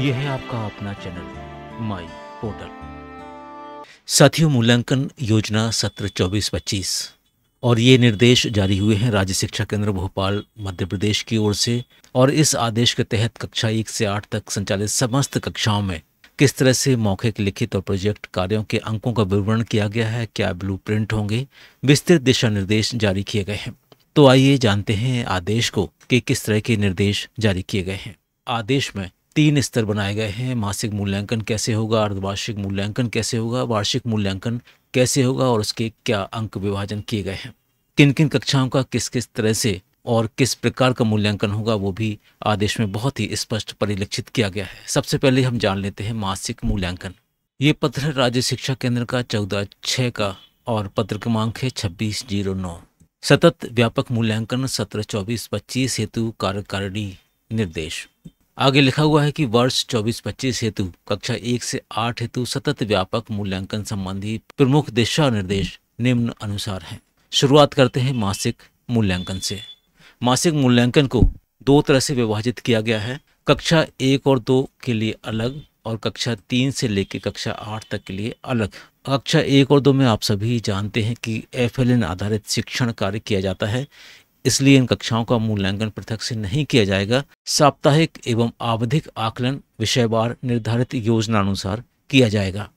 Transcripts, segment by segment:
यह है आपका अपना चैनल माई पोर्टल साथियों मूल्यांकन योजना सत्र चौबीस पच्चीस और ये निर्देश जारी हुए हैं राज्य शिक्षा केंद्र भोपाल मध्य प्रदेश की ओर से और इस आदेश के तहत कक्षा एक से आठ तक संचालित समस्त कक्षाओं में किस तरह से मौखिक लिखित और प्रोजेक्ट कार्यों के अंकों का विवरण किया गया है क्या ब्लू प्रिंट होंगे विस्तृत दिशा निर्देश जारी किए गए हैं तो आइए जानते हैं आदेश को कि किस तरह के निर्देश जारी किए गए हैं आदेश में तीन स्तर बनाए गए हैं मासिक मूल्यांकन कैसे होगा अर्धवार्षिक मूल्यांकन कैसे होगा वार्षिक मूल्यांकन कैसे होगा और उसके क्या अंक विभाजन किए गए हैं किन किन कक्षाओं का किस किस तरह से और किस प्रकार का मूल्यांकन होगा वो भी आदेश में बहुत ही स्पष्ट परिलक्षित किया गया है सबसे पहले हम जान लेते हैं मासिक मूल्यांकन ये पत्र राज्य शिक्षा केंद्र का चौदह छः का और पत्र क्रमांक है छब्बीस जीरो नौ सतत व्यापक मूल्यांकन सत्र चौबीस पच्चीस हेतु कार्यकारिणी निर्देश आगे लिखा हुआ है कि वर्ष 24-25 हेतु कक्षा एक से आठ हेतु सतत व्यापक मूल्यांकन संबंधी प्रमुख दिशा निर्देश निम्न अनुसार हैं शुरुआत करते हैं मासिक मूल्यांकन से मासिक मूल्यांकन को दो तरह से विभाजित किया गया है कक्षा एक और दो के लिए अलग और कक्षा तीन से लेकर कक्षा आठ तक के लिए अलग कक्षा एक और दो में आप सभी जानते हैं कि एफ आधारित शिक्षण कार्य किया जाता है इसलिए इन कक्षाओं का मूल्यांकन पृथक से नहीं किया जाएगा साप्ताहिक एवं आवधिक आकलन विषयवार निर्धारित योजना अनुसार किया जाएगा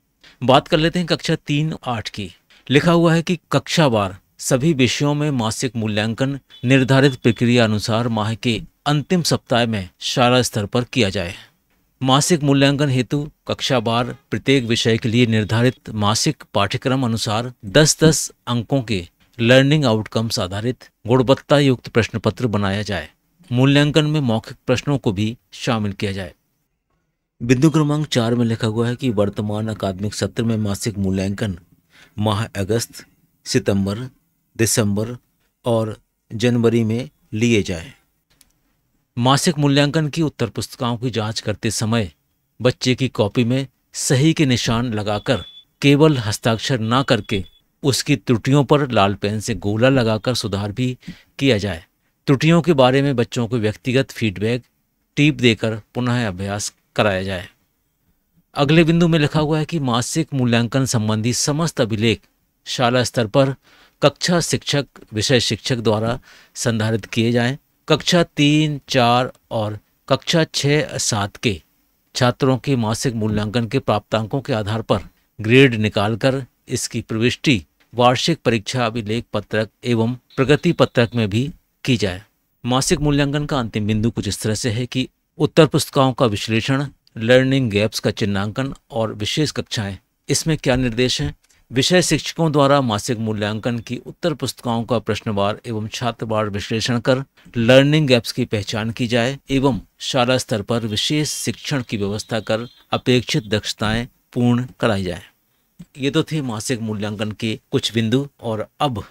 बात कर लेते हैं कक्षा तीन आठ की लिखा हुआ है कि कक्षावार सभी विषयों में मासिक मूल्यांकन निर्धारित प्रक्रिया अनुसार माह के अंतिम सप्ताह में शाला स्तर पर किया जाए मासिक मूल्यांकन हेतु कक्षावार प्रत्येक विषय के लिए निर्धारित मासिक पाठ्यक्रम अनुसार 10-10 अंकों के लर्निंग आउटकम्स आधारित गुणवत्ता युक्त प्रश्न पत्र बनाया जाए मूल्यांकन में मौखिक प्रश्नों को भी शामिल किया जाए बिंदु क्रमांक चार में लिखा हुआ है कि वर्तमान अकादमिक सत्र में मासिक मूल्यांकन माह अगस्त सितंबर दिसंबर और जनवरी में लिए जाए मासिक मूल्यांकन की उत्तर पुस्तिकाओं की जांच करते समय बच्चे की कॉपी में सही के निशान लगाकर केवल हस्ताक्षर ना करके उसकी त्रुटियों पर लाल पेन से गोला लगाकर सुधार भी किया जाए त्रुटियों के बारे में बच्चों को व्यक्तिगत फीडबैक टीप देकर पुनः अभ्यास कराया जाए अगले बिंदु में लिखा हुआ है कि मासिक मूल्यांकन संबंधी समस्त अभिलेख शाला स्तर पर कक्षा शिक्षक विषय शिक्षक द्वारा संधारित किए जाएं कक्षा तीन चार और कक्षा छः सात के छात्रों के मासिक मूल्यांकन के प्राप्तांकों के आधार पर ग्रेड निकालकर इसकी प्रविष्टि वार्षिक परीक्षा अभिलेख पत्रक एवं प्रगति पत्रक में भी की जाए मासिक मूल्यांकन का अंतिम बिंदु कुछ इस तरह से है कि उत्तर पुस्तिकाओं का विश्लेषण लर्निंग गैप्स का चिन्हांकन और विशेष कक्षाएं इसमें क्या निर्देश हैं विषय शिक्षकों द्वारा मासिक मूल्यांकन की उत्तर पुस्तिकाओं का प्रश्नवार एवं छात्रवार विश्लेषण कर लर्निंग गैप्स की पहचान की जाए एवं शाला स्तर पर विशेष शिक्षण की व्यवस्था कर अपेक्षित दक्षताएं पूर्ण कराई जाए ये तो थे मासिक मूल्यांकन के कुछ बिंदु और अब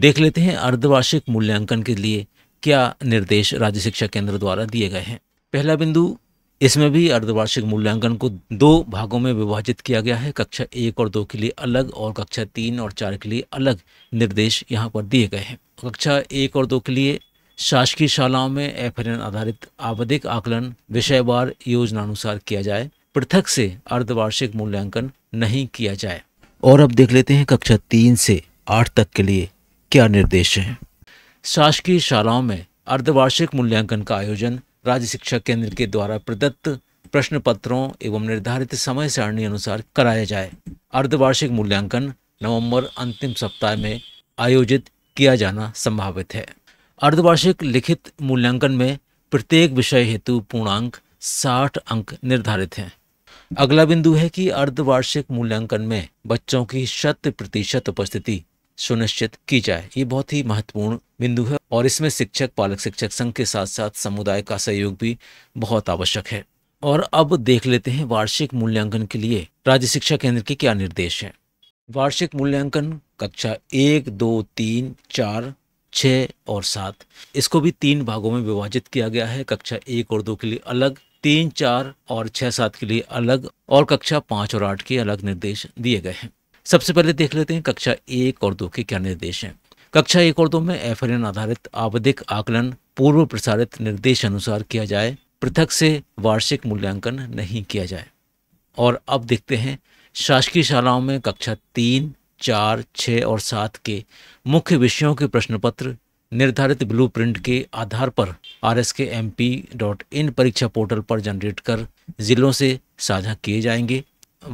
देख लेते हैं अर्धवार्षिक मूल्यांकन के लिए क्या निर्देश राज्य शिक्षा केंद्र द्वारा दिए गए हैं पहला बिंदु इसमें भी अर्धवार्षिक मूल्यांकन को दो भागों में विभाजित किया गया है कक्षा एक और दो के लिए अलग और कक्षा तीन और चार के लिए अलग निर्देश यहाँ पर दिए गए हैं कक्षा एक और दो के लिए शासकीय शालाओं में एफ आधारित आवधिक आकलन विषयवार अनुसार किया जाए पृथक से अर्धवार्षिक मूल्यांकन नहीं किया जाए और अब देख लेते हैं कक्षा तीन से आठ तक के लिए क्या निर्देश हैं शासकीय शालाओं में अर्धवार्षिक मूल्यांकन का आयोजन राज्य शिक्षा केंद्र के द्वारा प्रदत्त प्रश्न पत्रों एवं निर्धारित समय सारणी अनुसार कराया जाए अर्धवार्षिक मूल्यांकन नवंबर अंतिम सप्ताह में आयोजित किया जाना संभावित है अर्धवार्षिक लिखित मूल्यांकन में प्रत्येक विषय हेतु पूर्णांक साठ अंक निर्धारित हैं अगला बिंदु है कि अर्धवार्षिक मूल्यांकन में बच्चों की शत प्रतिशत उपस्थिति सुनिश्चित की जाए ये बहुत ही महत्वपूर्ण बिंदु है और इसमें शिक्षक पालक शिक्षक संघ के साथ साथ समुदाय का सहयोग भी बहुत आवश्यक है और अब देख लेते हैं वार्षिक मूल्यांकन के लिए राज्य शिक्षा केंद्र के क्या निर्देश हैं वार्षिक मूल्यांकन कक्षा एक दो तीन चार छः और सात इसको भी तीन भागों में विभाजित किया गया है कक्षा एक और दो के लिए अलग तीन चार और छह सात के लिए अलग और कक्षा पांच और आठ के अलग निर्देश दिए गए हैं सबसे पहले देख लेते हैं कक्षा एक और दो के क्या निर्देश हैं कक्षा एक और दो में एफ आधारित आवधिक आकलन पूर्व प्रसारित निर्देश अनुसार किया जाए पृथक से वार्षिक मूल्यांकन नहीं किया जाए और अब देखते हैं शासकीय शालाओं में कक्षा तीन चार छः और सात के मुख्य विषयों के प्रश्न पत्र निर्धारित ब्लूप्रिंट के आधार पर R S K M P dot in परीक्षा पोर्टल पर जनरेट कर जिलों से साझा किए जाएंगे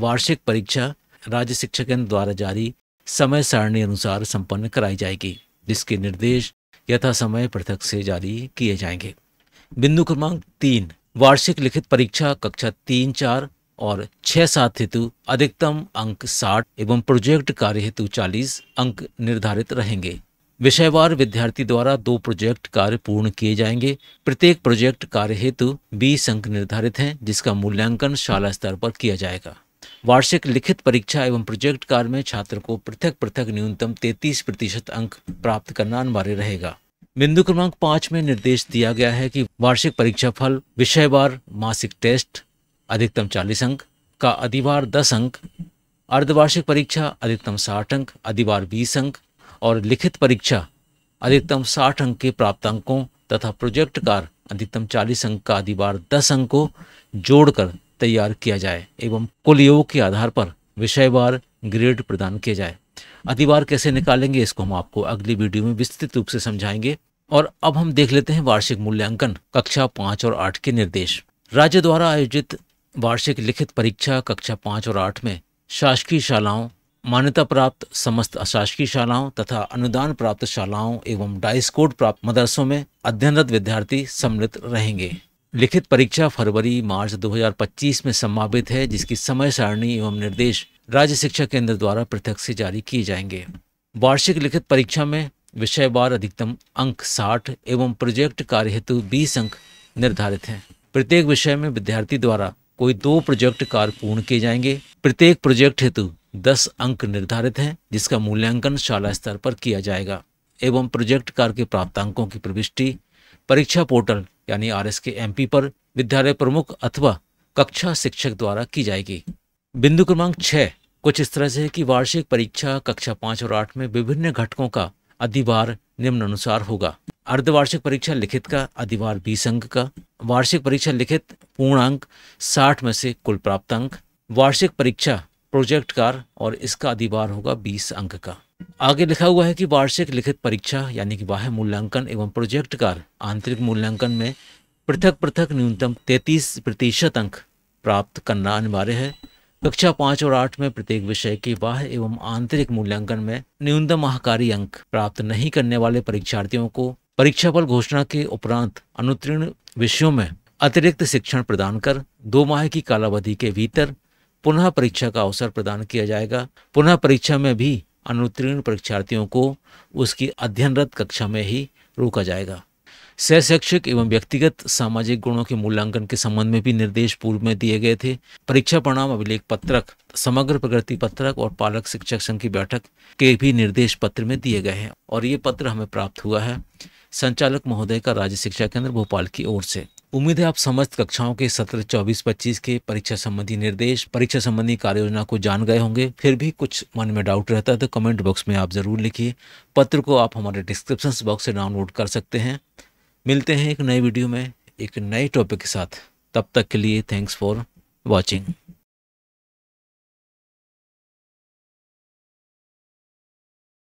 वार्षिक परीक्षा राज्य शिक्षा केंद्र द्वारा जारी समय सारणी अनुसार संपन्न कराई जाएगी जिसके निर्देश यथा समय पृथक से जारी किए जाएंगे बिंदु क्रमांक तीन वार्षिक लिखित परीक्षा कक्षा तीन चार और छह सात हेतु अधिकतम अंक साठ एवं प्रोजेक्ट कार्य हेतु चालीस अंक निर्धारित रहेंगे विषयवार विद्यार्थी द्वारा दो प्रोजेक्ट कार्य पूर्ण किए जाएंगे प्रत्येक प्रोजेक्ट कार्य हेतु बीस अंक निर्धारित हैं जिसका मूल्यांकन शाला स्तर पर किया जाएगा वार्षिक लिखित परीक्षा एवं प्रोजेक्ट कार्य में छात्र को पृथक पृथक न्यूनतम 33 प्रतिशत अंक प्राप्त करना अनिवार्य रहेगा बिंदु क्रमांक पाँच में निर्देश दिया गया है कि वार्षिक परीक्षा फल विषयवार मासिक टेस्ट अधिकतम चालीस अंक का अधिवार दस अंक अर्धवार्षिक परीक्षा अधिकतम साठ अंक अधिवार बीस अंक और लिखित परीक्षा अधिकतम साठ अंक के प्राप्त अंकों तथा प्रोजेक्ट कार अधिकतम चालीस अंक का अधिवार बार दस अंकों जोड़कर तैयार किया जाए एवं कुल योग के आधार पर विषयवार ग्रेड प्रदान किया जाए अधिवार कैसे निकालेंगे इसको हम आपको अगली वीडियो में विस्तृत रूप से समझाएंगे और अब हम देख लेते हैं वार्षिक मूल्यांकन कक्षा पाँच और आठ के निर्देश राज्य द्वारा आयोजित वार्षिक लिखित परीक्षा कक्षा पाँच और आठ में शासकीय शालाओं मान्यता प्राप्त समस्त अशासकीय शालाओं तथा अनुदान प्राप्त शालाओं एवं डाइस्कोट प्राप्त मदरसों में अध्ययनरत विद्यार्थी सम्मिलित रहेंगे लिखित परीक्षा फरवरी मार्च 2025 में समापित है जिसकी समय सारणी एवं निर्देश राज्य शिक्षा केंद्र द्वारा पृथक से जारी किए जाएंगे वार्षिक लिखित परीक्षा में विषय बार अधिकतम अंक साठ एवं प्रोजेक्ट कार्य हेतु बीस अंक निर्धारित हैं प्रत्येक विषय में विद्यार्थी द्वारा कोई दो प्रोजेक्ट कार्य पूर्ण किए जाएंगे प्रत्येक प्रोजेक्ट हेतु दस अंक निर्धारित हैं जिसका मूल्यांकन शाला स्तर पर किया जाएगा एवं प्रोजेक्ट कार्य के प्राप्त अंकों की प्रविष्टि परीक्षा पोर्टल यानी R S K M P पर विद्यालय प्रमुख अथवा कक्षा शिक्षक द्वारा की जाएगी बिंदु क्रमांक छः कुछ इस तरह से है कि वार्षिक परीक्षा कक्षा पाँच और आठ में विभिन्न घटकों का अधिवार निम्नानुसार होगा अर्धवार्षिक परीक्षा लिखित का अधिवार बीस अंक का वार्षिक परीक्षा लिखित पूर्ण अंक साठ में से कुल प्राप्त अंक वार्षिक परीक्षा प्रोजेक्ट कार और इसका अधिभार होगा बीस अंक का आगे लिखा हुआ है कि वार्षिक लिखित परीक्षा यानी कि बाह्य मूल्यांकन एवं प्रोजेक्ट कार आंतरिक मूल्यांकन में पृथक पृथक न्यूनतम तैतीस प्रतिशत अंक प्राप्त करना अनिवार्य है कक्षा पाँच और आठ में प्रत्येक विषय के बाह्य एवं आंतरिक मूल्यांकन में न्यूनतम आहकारी अंक प्राप्त नहीं करने वाले परीक्षार्थियों को परीक्षाफल घोषणा के उपरांत अनुत्तीर्ण विषयों में अतिरिक्त शिक्षण प्रदान कर दो माह की कालावधि के भीतर पुनः परीक्षा का अवसर प्रदान किया जाएगा पुनः परीक्षा में भी अनुत्तीर्ण परीक्षार्थियों को उसकी अध्ययनरत कक्षा में ही रोका जाएगा सह शैक्षिक एवं व्यक्तिगत सामाजिक गुणों के मूल्यांकन के संबंध में भी निर्देश पूर्व में दिए गए थे परीक्षा परिणाम अभिलेख पत्रक समग्र प्रगति पत्रक और पालक शिक्षक संघ की बैठक के भी निर्देश पत्र में दिए गए हैं और ये पत्र हमें प्राप्त हुआ है संचालक महोदय का राज्य शिक्षा केंद्र भोपाल की ओर से उम्मीद है आप समस्त कक्षाओं के सत्र 24-25 के परीक्षा संबंधी निर्देश परीक्षा संबंधी कार्य योजना को जान गए होंगे फिर भी कुछ मन में डाउट रहता है तो कमेंट बॉक्स में आप जरूर लिखिए पत्र को आप हमारे डिस्क्रिप्शन बॉक्स से डाउनलोड कर सकते हैं मिलते हैं एक नए वीडियो में एक नए टॉपिक के साथ तब तक के लिए थैंक्स फॉर वॉचिंग